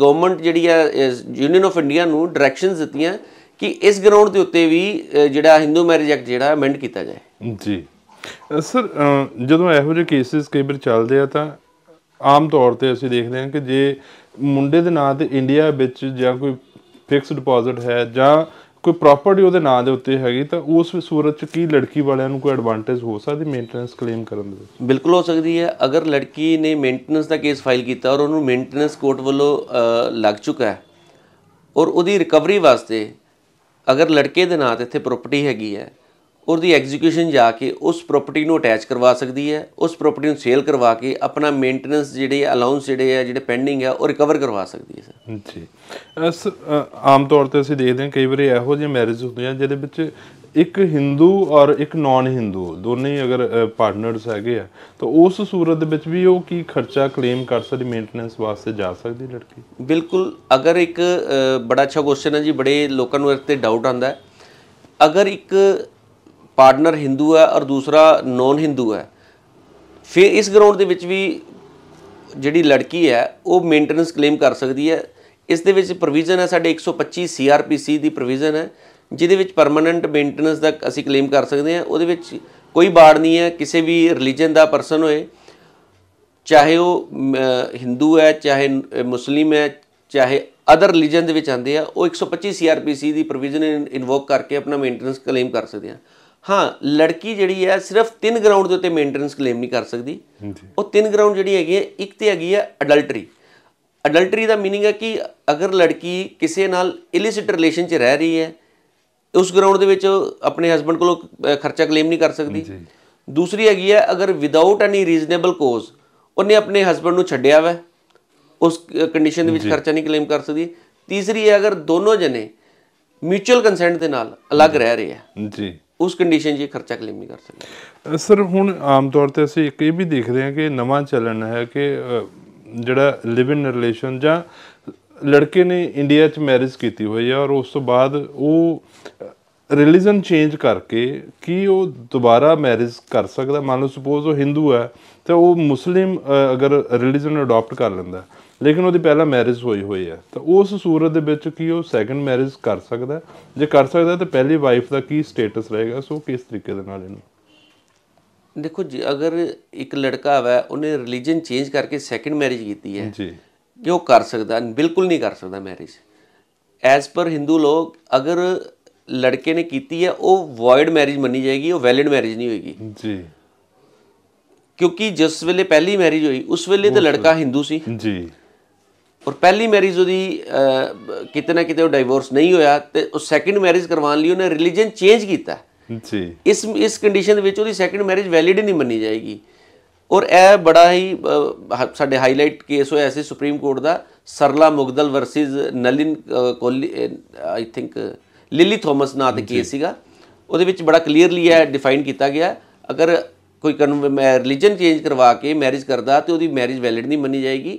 S2: ਗਵਰਨਮੈਂਟ ਜਿਹੜੀ ਹੈ ਯੂਨੀਅਨ ਆਫ ਇੰਡੀਆ ਨੂੰ ਡਾਇਰੈਕਸ਼ਨਸ ਦਿੱਤੀਆਂ ਕਿ ਇਸ ਗਰਾਊਂਡ ਦੇ ਉੱਤੇ ਵੀ ਜਿਹੜਾ ਹਿੰਦੂ ਮੈਰਿਜ ਐਕਟ ਜਿਹੜਾ ਅਮੈਂਡ ਕੀਤਾ ਜਾਏ
S1: ਜੀ ਸਰ ਜਦੋਂ ਇਹੋ ਜਿਹੇ ਕੇਸਿਸ ਕਈ ਵਾਰ ਚੱਲਦੇ ਆ ਤਾਂ ਆਮ ਤੌਰ ਤੇ ਅਸੀਂ ਦੇਖਦੇ ਹਾਂ ਕਿ ਜੇ ਮੁੰਡੇ ਦੇ ਨਾਂ ਤੇ ਇੰਡੀਆ ਵਿੱਚ ਜਾਂ ਕੋਈ ਫਿਕਸਡ ਡਿਪੋਜ਼ਿਟ ਹੈ ਜਾਂ ਕੋਈ ਪ੍ਰਾਪਰਟੀ ਉਹਦੇ ਨਾਂ ਦੇ ਉੱਤੇ ਹੈਗੀ ਤਾਂ ਉਸ ਸੂਰਤ ਚ ਕੀ ਲੜਕੀ ਵਾਲਿਆਂ ਨੂੰ ਕੋਈ ਐਡਵਾਂਟੇਜ ਹੋ ਸਕਦੀ ਮੇਨਟੇਨੈਂਸ ਕਲੇਮ ਕਰਨ ਦੇ ਵਿੱਚ
S2: ਬਿਲਕੁਲ ਹੋ ਸਕਦੀ ਹੈ ਅਗਰ ਲੜਕੀ ਨੇ ਮੇਨਟੇਨੈਂਸ ਦਾ ਕੇਸ ਫਾਈਲ ਕੀਤਾ ਔਰ ਉਹਨੂੰ ਮੇਨਟੇਨੈਂਸ ਕੋਰਟ ਵੱਲੋਂ ਲੱਗ ਚੁੱਕਾ ਹੈ ਔਰ ਉਹਦੀ ਰਿਕਵਰੀ ਵਾਸਤੇ ਅਗਰ ਲੜਕੇ ਦੇ ਨਾਂ ਤੇ ਇੱਥੇ ਪ੍ਰਾਪਰਟੀ ਹੈਗੀ ਹੈ ਉਹਦੀ ਐਗਜ਼ੀਕਿਊਸ਼ਨ ਜਾ ਕੇ ਉਸ ਪ੍ਰਾਪਰਟੀ ਨੂੰ ਅਟੈਚ ਕਰਵਾ ਸਕਦੀ ਹੈ ਉਸ ਪ੍ਰਾਪਰਟੀ ਨੂੰ ਸੇਲ ਕਰਵਾ ਕੇ ਆਪਣਾ ਮੇਨਟੇਨੈਂਸ ਜਿਹੜੇ ਅਲਾਉਂਸ ਜਿਹੜੇ ਆ ਜਿਹੜੇ ਪੈਂਡਿੰਗ ਆ ਉਹ ਰਿਕਵਰ
S1: ਕਰਵਾ ਸਕਦੀ ਹੈ ਸਰ ਜੀ ਆਮ ਤੌਰ ਤੇ ਅਸੀਂ ਦੇਖਦੇ ਹਾਂ ਕਈ ਵਾਰੀ ਇਹੋ ਜਿਹੇ ਮੈਰਿਜ ਹੁੰਦੇ ਆ ਜਿਹਦੇ ਵਿੱਚ ਇੱਕ Hindu ਔਰ ਇੱਕ ਨਾਨ Hindu ਦੋਨੇ ਹੀ ਅਗਰ ਪਾਰਟਨਰਸ ਹੈਗੇ ਆ ਤਾਂ ਉਸ ਸੂਰਤ ਦੇ ਵਿੱਚ ਵੀ ਉਹ ਕੀ ਖਰਚਾ ਕਲੇਮ ਕਰ ਸਕਦੀ ਮੇਨਟੇਨੈਂਸ ਵਾਸਤੇ ਜਾ ਸਕਦੀ ਲੜਕੀ
S2: ਬਿਲਕੁਲ ਅਗਰ ਇੱਕ ਬੜਾ ਅੱਛਾ ਕੁਐਸਚਨ ਹੈ ਜੀ ਬੜੇ ਲੋਕਾਂ ਨੂੰ ਇਸ ਤੇ ਡਾਊਟ ਆਉਂਦਾ ਹੈ ਅਗਰ ਇੱਕ ਪਾਰਟਨਰ ਹਿੰਦੂ ਹੈ ਔਰ ਦੂਸਰਾ ਨੌਨ ਹਿੰਦੂ ਹੈ ਫਿਰ ਇਸ ਗਰਾਊਂਡ ਦੇ ਵਿੱਚ ਵੀ ਜਿਹੜੀ ਲੜਕੀ ਹੈ ਉਹ ਮੇਨਟੇਨੈਂਸ ਕਲੇਮ ਕਰ ਸਕਦੀ ਹੈ ਇਸ ਦੇ ਵਿੱਚ ਪ੍ਰੋਵੀਜ਼ਨ ਹੈ ਸਾਡੇ 125 ਸੀਆਰਪੀਸੀ ਦੀ ਪ੍ਰੋਵੀਜ਼ਨ ਹੈ ਜਿਹਦੇ ਵਿੱਚ ਪਰਮਨੈਂਟ ਮੇਨਟੇਨੈਂਸ ਦਾ ਅਸੀਂ ਕਲੇਮ ਕਰ ਸਕਦੇ ਹਾਂ ਉਹਦੇ ਵਿੱਚ ਕੋਈ ਬਾੜ ਨਹੀਂ ਹੈ ਕਿਸੇ ਵੀ ਰਿਲੀਜੀਅਨ ਦਾ ਪਰਸਨ ਹੋਏ ਚਾਹੇ ਉਹ ਹਿੰਦੂ ਹੈ ਚਾਹੇ ਮੁਸਲਿਮ ਹੈ ਚਾਹੇ ਅਦਰ ਰਿਲੀਜੀਅਨ ਦੇ ਵਿੱਚ ਆਉਂਦੇ ਆ ਉਹ 125 ਸੀਆਰਪੀਸੀ ਦੀ ਪ੍ਰੋਵੀਜ਼ਨ ਇਨਵੋਕ ਕਰਕੇ ਆਪਣਾ ਮੇਨਟੇਨੈਂਸ ਕਲੇਮ ਕਰ ਸਕਦੇ ਆ ਹਾਂ ਲੜਕੀ ਜਿਹੜੀ ਹੈ ਸਿਰਫ ਤਿੰਨ ਗਰਾਊਂਡ ਦੇ ਉੱਤੇ ਮੇਨਟੇਨੈਂਸ ਕਲੇਮ ਨਹੀਂ ਕਰ ਸਕਦੀ ਉਹ ਤਿੰਨ ਗਰਾਊਂਡ ਜਿਹੜੀ ਹੈਗੀ ਹੈ ਇੱਕ ਤੇ ਹੈਗੀ ਹੈ ਅਡਲਟਰੀ ਅਡਲਟਰੀ ਦਾ मीनिंग ਹੈ ਕਿ ਅਗਰ ਲੜਕੀ ਕਿਸੇ ਨਾਲ ਇਲਿਸਿਟ ਰਿਲੇਸ਼ਨ 'ਚ ਰਹਿ ਰਹੀ ਹੈ ਉਸ ਗਰਾਊਂਡ ਦੇ ਵਿੱਚ ਆਪਣੇ ਹਸਬੰਡ ਕੋਲੋਂ ਖਰਚਾ ਕਲੇਮ ਨਹੀਂ ਕਰ ਸਕਦੀ ਦੂਸਰੀ ਹੈਗੀ ਹੈ ਅਗਰ ਵਿਦਆਊਟ ਐਨੀ ਰੀਜ਼ਨੇਬਲ ਕੌਜ਼ ਉਹਨੇ ਆਪਣੇ ਹਸਬੰਡ ਨੂੰ ਛੱਡਿਆ ਵਾ ਉਸ ਕੰਡੀਸ਼ਨ ਦੇ ਵਿੱਚ ਖਰਚਾ ਨਹੀਂ ਕਲੇਮ ਕਰ ਸਕਦੀ ਤੀਸਰੀ ਹੈ ਅਗਰ ਦੋਨੋਂ ਜਨੇ ਮਿਊਚੁਅਲ ਕੰਸੈਂਟ ਦੇ ਨਾਲ ਅਲੱਗ ਰਹਿ ਰਹੇ
S1: ਆ ਜੀ
S2: ਉਸ ਕੰਡੀਸ਼ਨ 'ਚ ਖਰਚਾ ਕਲੇਮ ਨਹੀਂ ਕਰ
S1: ਸਕਦੇ ਸਰ ਹੁਣ ਆਮ ਤੌਰ ਤੇ ਅਸੀਂ ਇੱਕ ਇਹ ਵੀ ਦੇਖਦੇ ਹਾਂ ਕਿ ਨਵਾਂ ਚੱਲਣ ਹੈ ਕਿ ਜਿਹੜਾ ਲਿਵ ਇਨ ਰਿਲੇਸ਼ਨ ਜਾਂ ਲੜਕੇ ਨੇ ਇੰਡੀਆ 'ਚ ਮੈਰਿਜ ਕੀਤੀ ਹੋਈ ਹੈ ਔਰ ਉਸ ਤੋਂ ਬਾਅਦ ਉਹ ਰਿਲੀਜਨ ਚੇਂਜ ਕਰਕੇ ਕੀ ਉਹ ਦੁਬਾਰਾ ਮੈਰਿਜ ਕਰ ਸਕਦਾ ਮੰਨ ਲਓ ਸੁਪੋਜ਼ ਉਹ ਹਿੰਦੂ ਹੈ ਤੇ ਉਹ ਮੁਸਲਿਮ ਅਗਰ ਰਿਲੀਜਨ ਅਡਾਪਟ ਕਰ ਲੈਂਦਾ ਲੇਕਿਨ ਉਹਦੀ ਪਹਿਲਾ ਮੈਰਿਜ ਹੋਈ ਹੋਈ ਹੈ ਤਾਂ ਉਸ ਸੂਰਤ ਦੇ ਵਿੱਚ ਕੀ ਉਹ ਸੈਕੰਡ ਮੈਰਿਜ ਕਰ ਸਕਦਾ ਜੇ ਕਰ ਸਕਦਾ ਤਾਂ ਪਹਿਲੀ ਵਾਈਫ ਦਾ ਕੀ ਸਟੇਟਸ ਰਹੇਗਾ ਸੋ ਕਿਸ ਤਰੀਕੇ ਦੇ ਨਾਲ ਇਹਨੂੰ
S2: ਦੇਖੋ ਜੀ ਅਗਰ ਇੱਕ ਲੜਕਾ ਹੈ ਉਹਨੇ ਰਿਲੀਜੀਅਨ ਚੇਂਜ ਕਰਕੇ ਸੈਕੰਡ ਮੈਰਿਜ ਕੀਤੀ ਹੈ ਜੀ ਕਿ ਉਹ ਕਰ ਸਕਦਾ ਬਿਲਕੁਲ ਨਹੀਂ ਕਰ ਸਕਦਾ ਮੈਰਿਜ ਐਸ ਪਰ ਹਿੰਦੂ ਲੋਕ ਅਗਰ ਲੜਕੇ ਨੇ ਕੀਤੀ ਹੈ ਉਹ ਵੌਇਡ ਮੈਰਿਜ ਮੰਨੀ ਜਾਏਗੀ ਉਹ ਵੈਲਿਡ ਮੈਰਿਜ ਨਹੀਂ ਹੋਏਗੀ ਜੀ ਕਿਉਂਕਿ ਜਿਸ ਵੇਲੇ ਪਹਿਲੀ ਮੈਰਿਜ ਹੋਈ ਉਸ ਵੇਲੇ ਤਾਂ ਲੜਕਾ ਹਿੰਦੂ ਸੀ ਜੀ ਔਰ ਪਹਿਲੀ ਮੈਰਿਜ ਉਹਦੀ ਕਿਤੇ ਨਾ ਕਿਤੇ ਉਹ ਡਾਈਵੋਰਸ ਨਹੀਂ ਹੋਇਆ ਤੇ ਉਹ ਸੈਕਿੰਡ ਮੈਰਿਜ ਕਰਵਾਉਣ ਲਈ ਉਹਨੇ ਰਿਲੀਜੀਅਨ ਚੇਂਜ ਕੀਤਾ ਜੀ ਇਸ ਇਸ ਕੰਡੀਸ਼ਨ ਦੇ ਵਿੱਚ ਉਹਦੀ ਸੈਕਿੰਡ ਮੈਰਿਜ ਵੈਲਿਡ ਨਹੀਂ ਮੰਨੀ ਜਾਏਗੀ ਔਰ ਇਹ ਬੜਾ ਹੀ ਸਾਡੇ ਹਾਈਲਾਈਟ ਕੇਸ ਹੋਇਆ ਸੀ ਸੁਪਰੀਮ ਕੋਰਟ ਦਾ Sarla Mudgal versus Nalin Koli I think Lily Thomas ਨਾਂ ਦਾ ਕੇਸ ਸੀਗਾ ਉਹਦੇ ਵਿੱਚ ਬੜਾ ਕਲੀਅਰਲੀ ਹੈ ਡਿਫਾਈਨ ਕੀਤਾ ਗਿਆ ਅਗਰ ਕੋਈ ਕਨਵ ਰਿਲੀਜੀਅਨ ਚੇਂਜ ਕਰਵਾ ਕੇ ਮੈਰਿਜ ਕਰਦਾ ਤੇ ਉਹਦੀ ਮੈਰਿਜ ਵੈਲਿਡ ਨਹੀਂ ਮੰਨੀ ਜਾਏਗੀ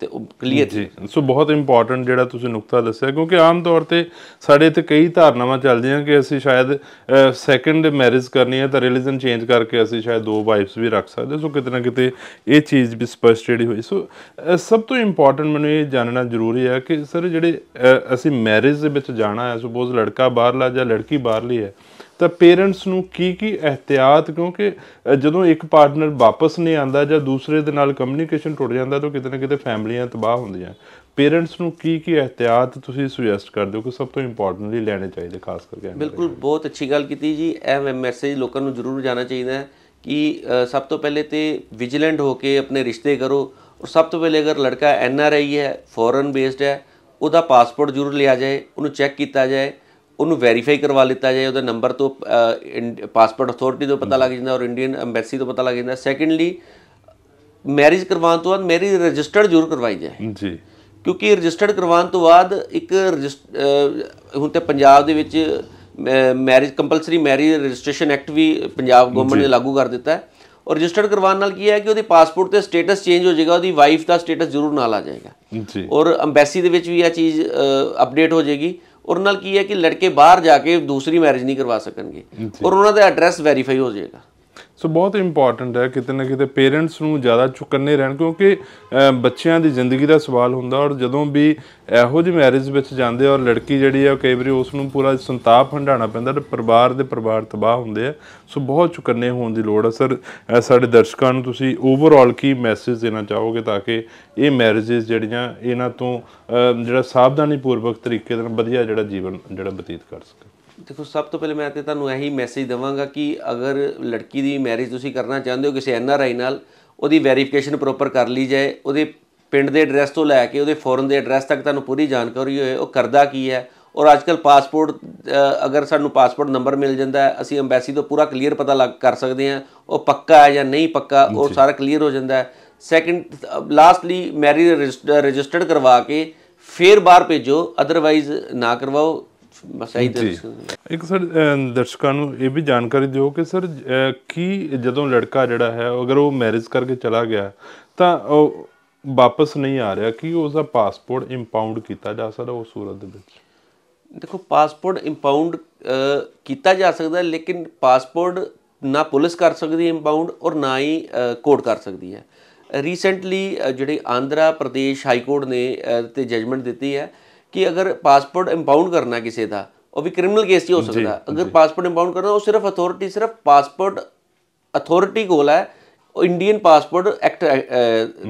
S1: ਤੇ ਉਹ ਕਲੀਅਰ ਜੀ ਸੋ ਬਹੁਤ ਇੰਪੋਰਟੈਂਟ ਜਿਹੜਾ ਤੁਸੀਂ ਨੁਕਤਾ ਦੱਸਿਆ ਕਿਉਂਕਿ ਆਮ ਤੌਰ ਤੇ ਸਾਡੇ ਇੱਥੇ ਕਈ ਧਾਰਨਾਵਾਂ ਚੱਲਦੀਆਂ ਕਿ ਅਸੀਂ ਸ਼ਾਇਦ ਸੈਕੰਡ ਮੈਰਿਜ ਕਰਨੀ ਹੈ ਤਾਂ ਰਿਲੀਜਨ ਚੇਂਜ ਕਰਕੇ ਅਸੀਂ ਸ਼ਾਇਦ ਦੋ ਵਾਈਫਸ ਵੀ ਰੱਖ ਸਕਦੇ ਸੋ ਕਿਤੇ ਨਾ ਕਿਤੇ ਇਹ ਚੀਜ਼ ਵੀ ਸਪਸ਼ਟ ਜਿਹੜੀ ਹੋਈ ਸੋ ਸਭ ਤੋਂ ਇੰਪੋਰਟੈਂਟ ਮੈਨੂੰ ਇਹ ਜਾਣਨਾ ਜ਼ਰੂਰੀ ਹੈ ਕਿ ਸਰ ਜਿਹੜੇ ਅਸੀਂ ਮੈਰਿਜ ਦੇ ਵਿੱਚ ਜਾਣਾ ਹੈ ਸੁਪੋਜ਼ ਲੜਕਾ ਬਾਹਰਲਾ ਜਾਂ ਲੜਕੀ ਬਾਹਰਲੀ ਹੈ ਤਾਂ ਪੇਰੈਂਟਸ ਨੂੰ ਕੀ ਕੀ ਇhtiyat ਕਿਉਂਕਿ ਜਦੋਂ ਇੱਕ ਪਾਰਟਨਰ ਵਾਪਸ ਨਹੀਂ ਆਂਦਾ ਜਾਂ ਦੂਸਰੇ ਦੇ ਨਾਲ ਕਮਿਊਨੀਕੇਸ਼ਨ ਟੁੱਟ ਜਾਂਦਾ ਤਾਂ ਕਿਤੇ ਨਾ ਕਿਤੇ ਫੈਮਲੀਆਂ ਤਬਾਹ ਹੁੰਦੀਆਂ ਪੇਰੈਂਟਸ ਨੂੰ ਕੀ ਕੀ ਇhtiyat ਤੁਸੀਂ ਸੁਜੈਸਟ ਕਰਦੇ ਹੋ ਕਿ ਸਭ ਤੋਂ ਇੰਪੋਰਟੈਂਟਲੀ ਲੈਣੇ ਚਾਹੀਦੇ ਖਾਸ ਕਰਕੇ
S2: ਬਿਲਕੁਲ ਬਹੁਤ ਅੱਛੀ ਗੱਲ ਕੀਤੀ ਜੀ ਇਹ ਮੈਸੇਜ ਲੋਕਾਂ ਨੂੰ ਜ਼ਰੂਰ ਜਾਣਾ ਚਾਹੀਦਾ ਹੈ ਕਿ ਸਭ ਤੋਂ ਪਹਿਲੇ ਤੇ ਵਿਜੀਲੈਂਟ ਹੋ ਕੇ ਆਪਣੇ ਰਿਸ਼ਤੇ ਕਰੋ ਔਰ ਸਭ ਤੋਂ ਪਹਿਲੇ ਅਗਰ ਲੜਕਾ ਐਨ ਆਰ ਆਈ ਹੈ ਫੋਰਨ ਬੇਸਡ ਹੈ ਉਹਦਾ ਪਾਸਪੋਰਟ ਜ਼ਰੂਰ ਲਿਆ ਜਾਏ ਉਹਨੂੰ ਚੈੱਕ ਕੀਤਾ ਜਾਏ ਉਹਨੂੰ ਵੈਰੀਫਾਈ ਕਰਵਾ ਲਿੱਤਾ ਜਾਏ ਉਹਦੇ ਨੰਬਰ ਤੋਂ ਪਾਸਪੋਰਟ ਅਥਾਰਟੀ ਤੋਂ ਪਤਾ ਲੱਗ ਜਾਂਦਾ ਔਰ ਇੰਡੀਅਨ ਐਮਬੈਸੀ ਤੋਂ ਪਤਾ ਲੱਗ ਜਾਂਦਾ ਸੈਕੰਡਲੀ ਮੈਰਿਜ ਕਰਵਾਉਣ ਤੋਂ ਬਾਅਦ ਮੈਰਿਜ ਰਜਿਸਟਰਡ ਜ਼ਰੂਰ ਕਰਵਾਈ ਜਾਏ ਜੀ ਕਿਉਂਕਿ ਰਜਿਸਟਰਡ ਕਰਵਾਉਣ ਤੋਂ ਬਾਅਦ ਇੱਕ ਹੁਣ ਤੇ ਪੰਜਾਬ ਦੇ ਵਿੱਚ marriage compulsory marriage registration act ਵੀ ਪੰਜਾਬ ਗਵਰਨਮੈਂਟ ਨੇ ਲਾਗੂ ਕਰ ਦਿੱਤਾ ਹੈ ਔਰ ਰਜਿਸਟਰਡ ਕਰਵਾਉਣ ਨਾਲ ਕੀ ਹੈ ਕਿ ਉਹਦੇ ਪਾਸਪੋਰਟ ਤੇ ਸਟੇਟਸ ਚੇਂਜ ਹੋ ਜਾਏਗਾ ਉਹਦੀ ਵਾਈਫ ਦਾ ਸਟੇਟਸ ਜ਼ਰੂਰ ਨਾਲ ਆ ਜਾਏਗਾ ਜੀ ਔਰ ਐਮਬੈਸੀ ਦੇ ਵਿੱਚ ਵੀ ਇਹ ਚੀਜ਼ ਅਪਡੇਟ ਹੋ ਜਾਏਗੀ ਔਰ ਨਾਲ ਕੀ ਹੈ ਕਿ ਲੜਕੇ ਬਾਹਰ ਜਾ ਕੇ ਦੂਸਰੀ ਮੈਰਿਜ ਨਹੀਂ ਕਰਵਾ ਸਕਣਗੇ
S1: ਔਰ ਉਹਨਾਂ ਦਾ ਐਡਰੈਸ ਵੈਰੀਫਾਈ ਹੋ ਜਾਏਗਾ ਸੋ ਬਹੁਤ ਇੰਪੋਰਟੈਂਟ ਹੈ ਕਿਤੇ ਨਾ ਕਿਤੇ ਪੇਰੈਂਟਸ ਨੂੰ ਜ਼ਿਆਦਾ ਚੁਕੰਨੇ ਰਹਿਣ ਕਿਉਂਕਿ ਬੱਚਿਆਂ ਦੀ ਜ਼ਿੰਦਗੀ ਦਾ ਸਵਾਲ ਹੁੰਦਾ ਔਰ ਜਦੋਂ ਵੀ ਇਹੋ ਜਿਹੀ ਮੈਰਿਜ ਵਿੱਚ ਜਾਂਦੇ ਔਰ ਲੜਕੀ ਜਿਹੜੀ ਹੈ ਕਈ ਵਾਰੀ ਉਸ ਨੂੰ ਪੂਰਾ ਸੰਤਾਪ ਹੰਡਾਣਾ ਪੈਂਦਾ ਤੇ ਪਰਿਵਾਰ ਦੇ ਪਰਿਵਾਰ ਤਬਾਹ ਹੁੰਦੇ ਆ ਸੋ ਬਹੁਤ ਚੁਕੰਨੇ ਹੋਣ ਦੀ ਲੋੜ ਹੈ ਸਰ ਸਾਡੇ ਦਰਸ਼ਕਾਂ ਨੂੰ ਤੁਸੀਂ ਓਵਰਆਲ ਕੀ ਮੈਸੇਜ ਦੇਣਾ ਚਾਹੋਗੇ ਤਾਂ ਕਿ ਇਹ ਮੈਰਿਜਸ ਜਿਹੜੀਆਂ ਇਹਨਾਂ ਤੋਂ ਜਿਹੜਾ ਸਾਵਧਾਨੀ ਪੂਰਵਕ ਤਰੀਕੇ ਨਾਲ ਵਧੀਆ ਜਿਹੜਾ ਜੀਵਨ ਜਿਹੜਾ ਬਤੀਤ ਕਰ ਸਕੇ
S2: ਦੇਖੋ ਸਭ ਤੋਂ ਪਹਿਲੇ ਮੈਂ ਤੇ ਤੁਹਾਨੂੰ ਇਹੀ ਮੈਸੇਜ ਦਵਾਂਗਾ ਕਿ ਅਗਰ ਲੜਕੀ ਦੀ ਮੈਰਿਜ ਤੁਸੀਂ ਕਰਨਾ ਚਾਹੁੰਦੇ ਹੋ ਕਿਸੇ ਐਨਆਰਆਈ ਨਾਲ ਉਹਦੀ ਵੈਰੀਫਿਕੇਸ਼ਨ ਪ੍ਰੋਪਰ ਕਰ ਲਈ ਜਾਏ ਉਹਦੇ ਪਿੰਡ ਦੇ ਐਡਰੈਸ ਤੋਂ ਲੈ ਕੇ ਉਹਦੇ ਫੋਰਨ ਦੇ ਐਡਰੈਸ ਤੱਕ ਤੁਹਾਨੂੰ ਪੂਰੀ ਜਾਣਕਾਰੀ ਹੋਏ ਉਹ ਕਰਦਾ ਕੀ ਹੈ ਔਰ ਅੱਜਕੱਲ ਪਾਸਪੋਰਟ ਅਗਰ ਸਾਨੂੰ ਪਾਸਪੋਰਟ ਨੰਬਰ ਮਿਲ ਜਾਂਦਾ ਅਸੀਂ ਐਮਬੈਸੀ ਤੋਂ ਪੂਰਾ ਕਲੀਅਰ ਪਤਾ ਲੱਗ ਕਰ ਸਕਦੇ ਹਾਂ ਉਹ ਪੱਕਾ ਹੈ ਜਾਂ ਨਹੀਂ ਪੱਕਾ ਉਹ ਸਾਰਾ ਕਲੀਅਰ ਹੋ ਜਾਂਦਾ ਹੈ ਸੈਕੰਡ ਲਾਸਟਲੀ ਮੈਰਿਜ ਰਜਿਸਟਰਡ ਕਰਵਾ ਕੇ ਫੇਰ ਬਾਹਰ ਭੇਜੋ ਅਦਰਵਾਈਜ਼ ਨਾ ਕਰਵਾਓ ਬਸ ਇਹੀ
S1: ਇੱਕ ਸਰ ਦਰਸ਼ਕਾਂ ਨੂੰ ਇਹ ਵੀ ਜਾਣਕਾਰੀ ਦਿਓ ਕਿ ਸਰ ਕੀ ਜਦੋਂ ਲੜਕਾ ਜਿਹੜਾ ਹੈ ਅਗਰ ਉਹ ਮੈਰਿਜ ਕਰਕੇ ਚਲਾ ਗਿਆ ਤਾਂ ਉਹ ਵਾਪਸ ਨਹੀਂ ਆ ਰਿਹਾ ਕਿ ਉਸ ਦਾ ਪਾਸਪੋਰਟ ਇੰਪਾਉਂਡ ਕੀਤਾ ਜਾ ਸਕਦਾ ਉਸ ਸੂਰਤ ਦੇ ਵਿੱਚ
S2: ਦੇਖੋ ਪਾਸਪੋਰਟ ਇੰਪਾਉਂਡ ਕੀਤਾ ਜਾ ਸਕਦਾ ਲੇਕਿਨ ਪਾਸਪੋਰਟ ਨਾ ਪੁਲਿਸ ਕਰ ਸਕਦੀ ਹੈ ਔਰ ਨਾ ਹੀ ਕੋਰਟ ਕਰ ਸਕਦੀ ਹੈ ਰੀਸੈਂਟਲੀ ਜਿਹੜੇ ਆਂਧਰਾ ਪ੍ਰਦੇਸ਼ ਹਾਈ ਕੋਰਟ ਨੇ ਤੇ ਜਜਮੈਂਟ ਦਿੱਤੀ ਹੈ ਕਿ ਅਗਰ ਪਾਸਪੋਰਟ ਇੰਪਾਉਂਡ ਕਰਨਾ ਕਿਸੇ ਦਾ ਉਹ ਵੀ ਕ੍ਰਿਮੀਨਲ ਕੇਸ ਹੀ ਹੋ ਸਕਦਾ ਅਗਰ ਪਾਸਪੋਰਟ ਇੰਪਾਉਂਡ ਕਰਨਾ ਉਹ ਸਿਰਫ ਅਥਾਰਟੀ ਸਿਰਫ ਪਾਸਪੋਰਟ ਅਥਾਰਟੀ ਕੋਲ ਹੈ ਉਹ ਇੰਡੀਅਨ ਪਾਸਪੋਰਟ ਐਕਟ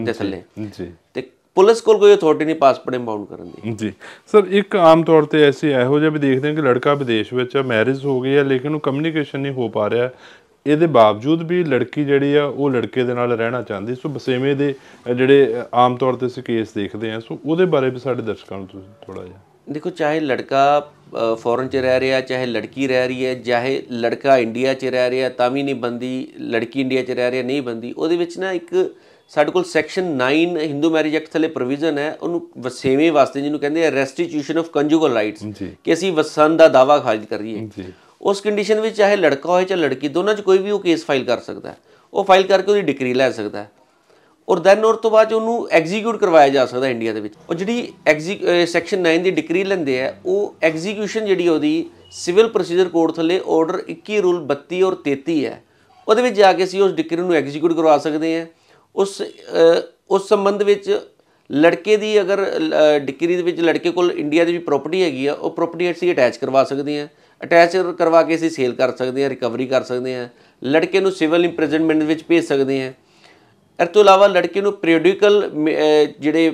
S2: ਦੇ ਥੱਲੇ ਜੀ ਤੇ ਪੁਲਿਸ ਕੋਲ ਕੋਈ ਅਥਾਰਟੀ ਨਹੀਂ
S1: ਪਾਸਪੋਰਟ ਇੰਪਾਉਂਡ ਕਰਨ ਦੀ ਜੀ ਸਰ ਇੱਕ ਆਮ ਤੌਰ ਤੇ ਐਸੀ ਇਹੋ ਜਿਹਾ ਵੀ ਦੇਖਦੇ ਹਾਂ ਕਿ ਲੜਕਾ ਵਿਦੇਸ਼ ਵਿੱਚ ਮੈਰਿਜ ਹੋ ਗਈ ਹੈ ਲੇਕਿਨ ਉਹ ਕਮਿਊਨੀਕੇਸ਼ਨ ਨਹੀਂ ਹੋ ਪਾ ਰਿਹਾ ਇਹਦੇ ਬਾਵਜੂਦ ਵੀ ਲੜਕੀ ਜਿਹੜੀ ਆ ਉਹ ਲੜਕੇ ਦੇ ਨਾਲ ਰਹਿਣਾ ਚਾਹੁੰਦੀ ਸੋ ਬਸੇਵੇਂ ਦੇ ਜਿਹੜੇ ਆਮ ਤੌਰ ਤੇ ਅਸੀਂ ਕੇਸ ਦੇਖਦੇ ਆ ਸੋ ਉਹਦੇ ਬਾਰੇ ਵੀ ਸਾਡੇ ਦਰਸ਼ਕਾਂ ਨੂੰ ਤੁਸੀਂ ਥੋੜਾ ਜਿਹਾ
S2: ਦੇਖੋ ਚਾਹੇ ਲੜਕਾ ਫੋਰਨ ਚ ਰਹਿ ਰਿਹਾ ਚਾਹੇ ਲੜਕੀ ਰਹਿ ਰਹੀ ਹੈ ਚਾਹੇ ਲੜਕਾ ਇੰਡੀਆ ਚ ਰਹਿ ਰਿਹਾ ਤਾਂ ਵੀ ਨਹੀਂ ਬੰਦੀ ਲੜਕੀ ਇੰਡੀਆ ਚ ਰਹਿ ਰਹੀ ਨਹੀਂ ਬੰਦੀ ਉਹਦੇ ਵਿੱਚ ਨਾ ਇੱਕ ਸਾਡੇ ਕੋਲ ਸੈਕਸ਼ਨ 9 ਹਿੰਦੂ ਮੈਰਿਜ ਐਕਟ ਥੱਲੇ ਪ੍ਰੋਵੀਜ਼ਨ ਹੈ ਉਹਨੂੰ ਵਸੇਵੇਂ ਵਾਸਤੇ ਜਿਹਨੂੰ ਕਹਿੰਦੇ ਆ ਰੈਸਟੀਟਿਊਸ਼ਨ ਆਫ ਕੰਜੂਗਲ ਰਾਈਟਸ ਕਿ ਅਸੀਂ ਵਸਨ ਦਾ ਦਾਵਾ ਖਾਰਜ ਕਰੀਏ ਉਸ ਕੰਡੀਸ਼ਨ ਵਿੱਚ ਚਾਹੇ ਲੜਕਾ ਹੋਏ ਚਾਹੇ ਲੜਕੀ ਦੋਨਾਂ 'ਚ ਕੋਈ ਵੀ ਉਹ ਕੇਸ ਫਾਈਲ ਕਰ ਸਕਦਾ ਉਹ ਫਾਈਲ ਕਰਕੇ ਉਹਦੀ ਡਿਗਰੀ ਲੈ ਸਕਦਾ ਔਰ ਦੈਨ ਔਰ ਤੋਂ ਬਾਅਦ ਉਹਨੂੰ ਐਗਜ਼ੀਕਿਊਟ ਕਰਵਾਇਆ ਜਾ ਸਕਦਾ ਇੰਡੀਆ ਦੇ ਵਿੱਚ ਉਹ ਜਿਹੜੀ ਸੈਕਸ਼ਨ 9 ਦੀ ਡਿਗਰੀ ਲੈਂਦੇ ਆ ਉਹ ਐਗਜ਼ੀਕਿਊਸ਼ਨ ਜਿਹੜੀ ਉਹਦੀ ਸਿਵਲ ਪ੍ਰੋਸੀਜਰ ਕੋਡ ਥੱਲੇ ਆਰਡਰ 21 ਰੂਲ 32 ਔਰ 33 ਹੈ ਉਹਦੇ ਵਿੱਚ ਜਾ ਕੇ ਅਸੀਂ ਉਸ ਡਿਗਰੀ ਨੂੰ ਐਗਜ਼ੀਕਿਊਟ ਕਰਵਾ ਸਕਦੇ ਆ ਉਸ ਉਸ ਸੰਬੰਧ ਵਿੱਚ ਲੜਕੇ ਦੀ ਅਗਰ ਡਿਗਰੀ ਦੇ ਵਿੱਚ ਲੜਕੇ ਕੋਲ ਇੰਡੀਆ ਦੀ ਵੀ ਪ੍ਰਾਪਰਟੀ ਹੈਗੀ ਆ ਉਹ ਪ੍ਰਾਪਰਟੀ ਅਸੀਂ ਅਟੈਚ ਕਰਵਾ ਸਕਦੇ ਆ ਅਟੈਚ ਕਰਵਾ ਕੇ ਅਸੀਂ ਸੇਲ ਕਰ ਸਕਦੇ ਹਾਂ ਰਿਕਵਰੀ ਕਰ ਸਕਦੇ ਹਾਂ ਲੜਕੇ ਨੂੰ ਸਿਵਲ ਇੰਪ੍ਰਿਜ਼ਨਮੈਂਟ ਵਿੱਚ ਭੇਜ ਸਕਦੇ ਹਾਂ ਇਸ ਤੋਂ ਇਲਾਵਾ ਲੜਕੇ ਨੂੰ ਪੀਰੀਓਡਿਕਲ ਜਿਹੜੇ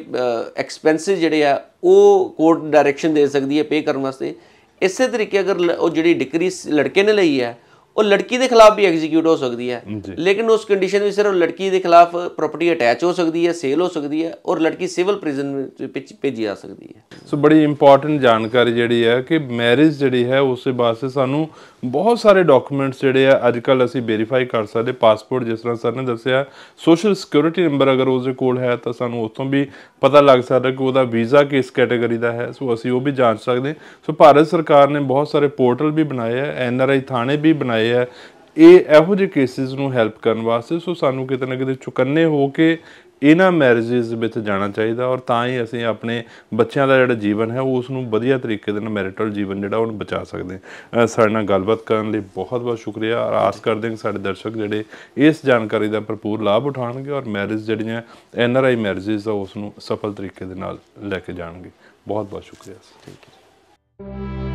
S2: ਐਕਸਪੈਂਸਿਸ ਜਿਹੜੇ ਆ ਉਹ ਕੋਰਟ ਡਾਇਰੈਕਸ਼ਨ ਦੇ ਸਕਦੀ ਹੈ ਪੇ ਕਰਨ ਵਾਸਤੇ ਇਸੇ ਤਰੀਕੇ ਅਗਰ ਉਹ ਜਿਹੜੀ ਡਿਗਰੀ ਲੜਕੇ ਨੇ ਲਈ ਹੈ ਉਹ ਲੜਕੀ ਦੇ ਖਿਲਾਫ ਵੀ ਐਗਜ਼ੀਕਿਊਟ ਹੋ ਸਕਦੀ ਹੈ ਲੇਕਿਨ ਉਸ ਕੰਡੀਸ਼ਨ ਵਿੱਚ ਸਿਰਫ ਲੜਕੀ ਦੇ ਖਿਲਾਫ ਪ੍ਰਾਪਰਟੀ ਅਟੈਚ ਹੋ ਸਕਦੀ ਹੈ ਸੇਲ ਹੋ ਸਕਦੀ ਹੈ ਔਰ ਲੜਕੀ ਸਿਵਲ ਪ੍ਰਿਜ਼ਨ
S1: ਵਿੱਚ ਭੇਜੀ ਜਾ ਸਕਦੀ ਹੈ ਸੋ ਬੜੀ ਇੰਪੋਰਟੈਂਟ ਜਾਣਕਾਰੀ ਜਿਹੜੀ ਹੈ ਕਿ ਮੈਰਿਜ ਜਿਹੜੀ ਹੈ ਉਸੇ ਬਾਅਦ ਸੇ ਸਾਨੂੰ ਬਹੁਤ ਸਾਰੇ ਡਾਕੂਮੈਂਟਸ ਜਿਹੜੇ ਆ ਅੱਜ ਕੱਲ ਅਸੀਂ ਵੈਰੀਫਾਈ ਕਰ ਸਕਦੇ ਪਾਸਪੋਰਟ ਜਿਸ ਤਰ੍ਹਾਂ ਸਰ ਨੇ ਦੱਸਿਆ ਸੋਸ਼ਲ ਸਿਕਿਉਰਿਟੀ ਨੰਬਰ ਅਗਰ ਉਸ ਦੇ ਕੋਲ ਹੈ ਤਾਂ ਸਾਨੂੰ ਉਸ ਤੋਂ ਵੀ ਪਤਾ ਲੱਗ ਸਕਦਾ ਕਿ ਉਹਦਾ ਵੀਜ਼ਾ ਕਿਸ ਕੈਟਾਗਰੀ ਦਾ ਹੈ ਸੋ ਅਸੀਂ ਉਹ ਵੀ ਜਾਂਚ ਸਕਦੇ ਸੋ ਭਾਰਤ ਸਰਕਾਰ ਨੇ ਬਹੁਤ ਸਾਰੇ ਪੋਰਟਲ ਵੀ ਬਣਾਏ ਆ ਐਨਆਰਆਈ ਥਾਣੇ ਵੀ ਬਣਾਏ ਆ ਇਹ ਇਹੋ ਜਿਹੇ ਕੇਸਿਸ ਨੂੰ ਹੈਲਪ ਕਰਨ ਵਾਸਤੇ ਸੋ ਸਾਨੂੰ ਕਿਤੇ ਨਾ ਕਿਤੇ ਚੁਕੰਨੇ ਹੋ ਕੇ ਇਹਨਾਂ ਮੈਰਿਜਸ ਵਿੱਚ ਜਾਣਾ ਚਾਹੀਦਾ ਔਰ ਤਾਂ ਹੀ ਅਸੀਂ ਆਪਣੇ ਬੱਚਿਆਂ ਦਾ ਜਿਹੜਾ ਜੀਵਨ ਹੈ ਉਸ ਨੂੰ ਵਧੀਆ ਤਰੀਕੇ ਦੇ ਨਾਲ ਮੈਰਿਟਲ ਜੀਵਨ ਜਿਹੜਾ ਉਹਨੂੰ ਬਚਾ ਸਕਦੇ ਹਾਂ ਸਾਡੇ ਨਾਲ ਗੱਲਬਾਤ ਕਰਨ ਲਈ ਬਹੁਤ ਬਹੁਤ ਸ਼ੁਕਰੀਆ ਔਰ ਆਸ ਕਰਦੇ ਹਾਂ ਕਿ ਸਾਡੇ ਦਰਸ਼ਕ ਜਿਹੜੇ ਇਸ ਜਾਣਕਾਰੀ ਦਾ ਭਰਪੂਰ ਲਾਭ ਉਠਾਣਗੇ ਔਰ ਮੈਰਿਜ ਜਿਹੜੀਆਂ ਐਨ ਆਰ ਆਈ ਮੈਰਿਜਸ ਆ ਉਸ ਨੂੰ ਸਫਲ ਤਰੀਕੇ ਦੇ ਨਾਲ ਲੈ ਕੇ ਜਾਣਗੇ ਬਹੁਤ ਬਹੁਤ ਸ਼ੁਕਰੀਆ ਥੈਂਕ ਯੂ